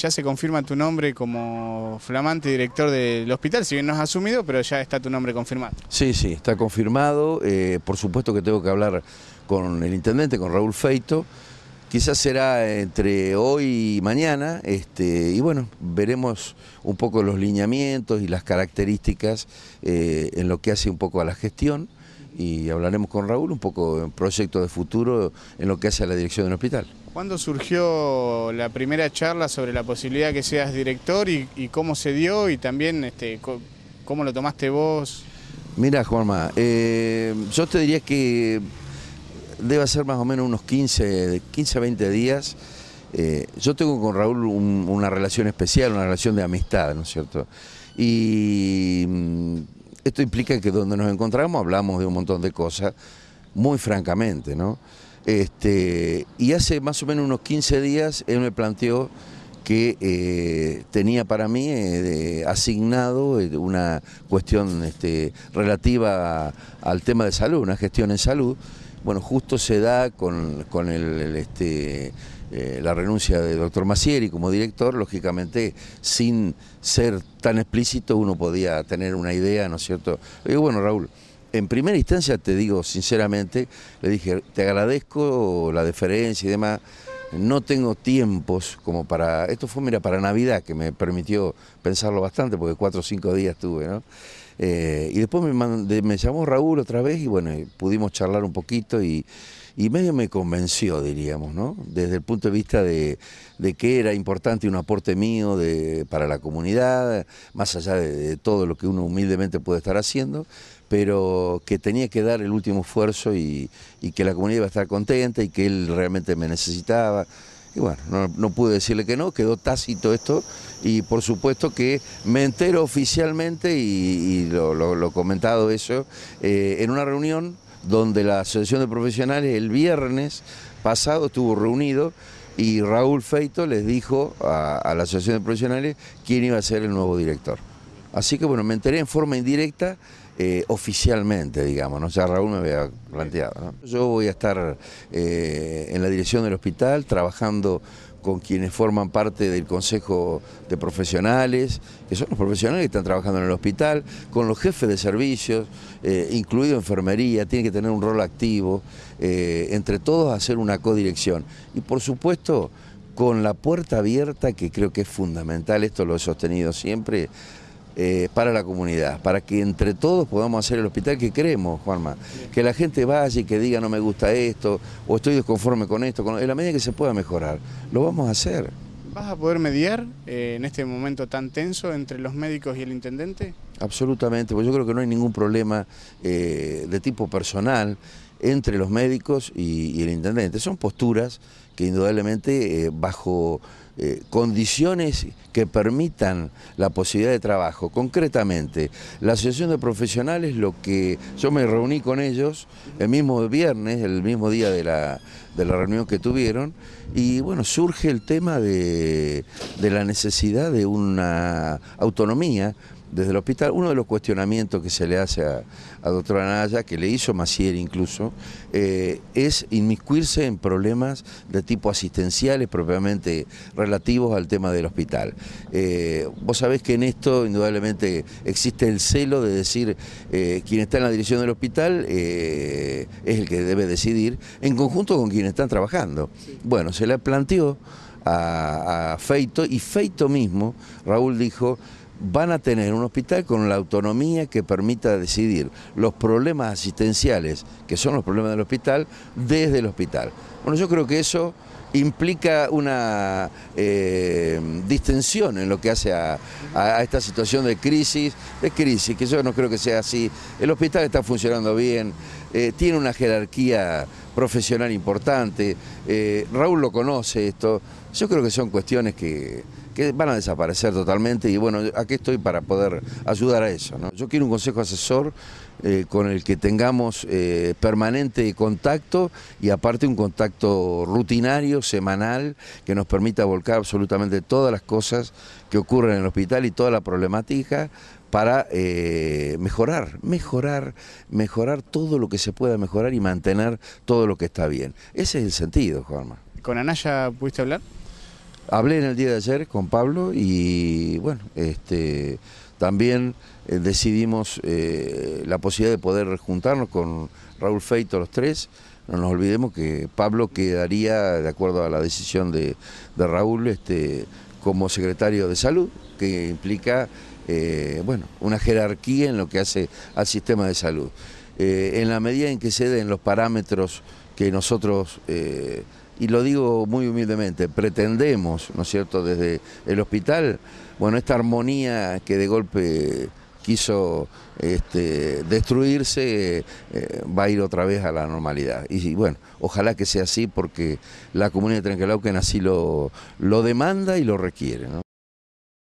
ya se confirma tu nombre como flamante director del hospital, si bien no has asumido, pero ya está tu nombre confirmado. Sí, sí, está confirmado. Eh, por supuesto que tengo que hablar con el intendente, con Raúl Feito. Quizás será entre hoy y mañana, este, y bueno, veremos un poco los lineamientos y las características eh, en lo que hace un poco a la gestión y hablaremos con Raúl un poco en proyectos de futuro en lo que hace a la dirección del hospital. ¿Cuándo surgió la primera charla sobre la posibilidad que seas director y, cómo se dio y también este, cómo lo tomaste vos? Mira, Juanma, eh, yo te diría que debe ser más o menos unos 15, 15 20 días. Eh, yo tengo con Raúl una relación especial, una relación de amistad, ¿no es cierto? Y mm, esto implica que donde nos encontramos hablamos de un montón de cosas, muy francamente, ¿no? Este, y hace más o menos unos 15 días él me planteó que eh, tenía para mí eh, asignado eh, una cuestión este, relativa al tema de salud, una gestión en salud. Bueno, justo se da con, el, este, la renuncia del doctor Macieri como director, lógicamente sin ser tan explícito uno podía tener una idea, ¿no es cierto? bueno, Raúl, en primera instancia, te digo sinceramente, le dije, te agradezco la deferencia y demás, no tengo tiempos como para... Esto fue, mira, para Navidad, que me permitió pensarlo bastante, porque cuatro o cinco días tuve, ¿no? Eh, y después me llamó Raúl otra vez y bueno, pudimos charlar un poquito y y medio me convenció, diríamos, ¿no? Desde el punto de vista de, que era importante un aporte mío de, para la comunidad, más allá de, todo lo que uno humildemente puede estar haciendo, pero que tenía que dar el último esfuerzo y, que la comunidad iba a estar contenta y que él realmente me necesitaba. Y bueno, no, pude decirle que no, quedó tácito esto y por supuesto que me entero oficialmente y, lo, lo, comentado eso eh, en una reunión donde la Asociación de Profesionales el viernes pasado estuvo reunido y Raúl Feito les dijo a, la Asociación de Profesionales quién iba a ser el nuevo director. Así que bueno, me enteré en forma indirecta, eh, oficialmente, digamos, ¿no? o sea, Raúl me había planteado. Yo voy a estar eh, en la dirección del hospital trabajando con quienes forman parte del Consejo de Profesionales, que son los profesionales que están trabajando en el hospital, con los jefes de servicios, eh, incluido enfermería, tiene que tener un rol activo, eh, entre todos hacer una codirección. Y por supuesto, con la puerta abierta, que creo que es fundamental, esto lo he sostenido siempre, eh, para la comunidad, para que entre todos podamos hacer el hospital que queremos, Juanma. Que la gente vaya y que diga no me gusta esto, o estoy desconforme con esto, con... en la medida que se pueda mejorar, lo vamos a hacer. ¿Vas a poder mediar eh, en este momento tan tenso entre los médicos y el intendente? Absolutamente, porque yo creo que no hay ningún problema eh, de tipo personal entre los médicos y, el intendente. Son posturas que indudablemente eh, bajo eh, condiciones que permitan la posibilidad de trabajo. Concretamente, la Asociación de Profesionales, lo que yo me reuní con ellos el mismo viernes, el mismo día de la, de la reunión que tuvieron, y bueno, surge el tema de, de la necesidad de una autonomía desde el hospital, uno de los cuestionamientos que se le hace a, doctor Anaya, que le hizo Macier incluso, eh, es inmiscuirse en problemas de tipo asistenciales propiamente relativos al tema del hospital. Eh, vos sabés que en esto indudablemente existe el celo de decir eh, quien está en la dirección del hospital es el que debe decidir, en conjunto con quienes están trabajando. Bueno, se le planteó a Feito y Feito mismo, Raúl dijo, van a tener un hospital con la autonomía que permita decidir los problemas asistenciales, que son los problemas del hospital, desde el hospital. Bueno, yo creo que eso implica una eh, distensión en lo que hace a, esta situación de crisis, de crisis, que yo no creo que sea así. El hospital está funcionando bien, eh, tiene una jerarquía profesional importante, eh, Raúl lo conoce esto, yo creo que son cuestiones que que van a desaparecer totalmente y bueno, aquí estoy para poder ayudar a eso. ¿no? Yo quiero un consejo asesor eh, con el que tengamos eh, permanente contacto y aparte un contacto rutinario, semanal, que nos permita volcar absolutamente todas las cosas que ocurren en el hospital y toda la problemática para eh, mejorar, mejorar, mejorar todo lo que se pueda mejorar y mantener todo lo que está bien. Ese es el sentido, Juanma. ¿Con Anaya pudiste hablar? Hablé en el día de ayer con Pablo y bueno, este, también eh, decidimos eh, la posibilidad de poder juntarnos con Raúl Feito los tres. No nos olvidemos que Pablo quedaría, de acuerdo a la decisión de, Raúl, este, como secretario de salud, que implica eh, bueno, una jerarquía en lo que hace al sistema de salud. en la medida en que se den los parámetros que nosotros y lo digo muy humildemente, pretendemos, ¿no es cierto?, desde el hospital, bueno, esta armonía que de golpe quiso este, destruirse, eh, va a ir otra vez a la normalidad. Y, bueno, ojalá que sea así porque la comunidad de Trenquelauquen así lo, lo demanda y lo requiere. ¿no?